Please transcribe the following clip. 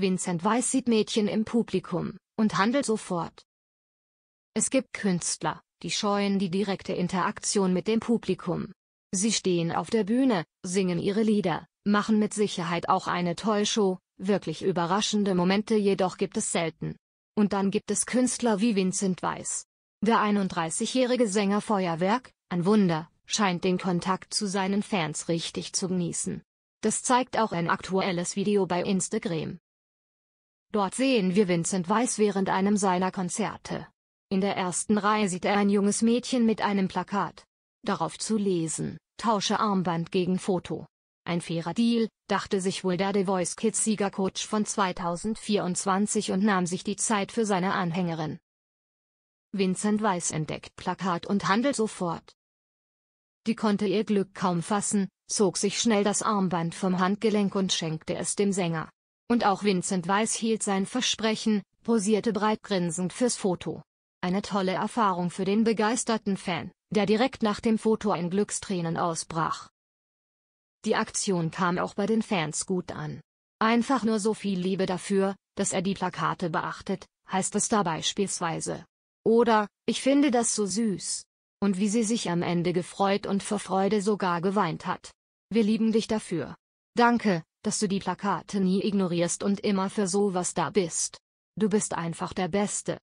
Vincent Weiss sieht Mädchen im Publikum und handelt sofort. Es gibt Künstler, die scheuen die direkte Interaktion mit dem Publikum. Sie stehen auf der Bühne, singen ihre Lieder, machen mit Sicherheit auch eine Tollshow, wirklich überraschende Momente jedoch gibt es selten. Und dann gibt es Künstler wie Vincent Weiss. Der 31-jährige Sänger Feuerwerk, ein Wunder, scheint den Kontakt zu seinen Fans richtig zu genießen. Das zeigt auch ein aktuelles Video bei Instagram. Dort sehen wir Vincent Weiss während einem seiner Konzerte. In der ersten Reihe sieht er ein junges Mädchen mit einem Plakat. Darauf zu lesen, tausche Armband gegen Foto. Ein fairer Deal, dachte sich wohl der The Voice Kids Siegercoach von 2024 und nahm sich die Zeit für seine Anhängerin. Vincent Weiss entdeckt Plakat und handelt sofort. Die konnte ihr Glück kaum fassen, zog sich schnell das Armband vom Handgelenk und schenkte es dem Sänger. Und auch Vincent Weiss hielt sein Versprechen, posierte breitgrinsend fürs Foto. Eine tolle Erfahrung für den begeisterten Fan, der direkt nach dem Foto in Glückstränen ausbrach. Die Aktion kam auch bei den Fans gut an. Einfach nur so viel Liebe dafür, dass er die Plakate beachtet, heißt es da beispielsweise. Oder, ich finde das so süß. Und wie sie sich am Ende gefreut und vor Freude sogar geweint hat. Wir lieben dich dafür. Danke, dass du die Plakate nie ignorierst und immer für sowas da bist. Du bist einfach der Beste.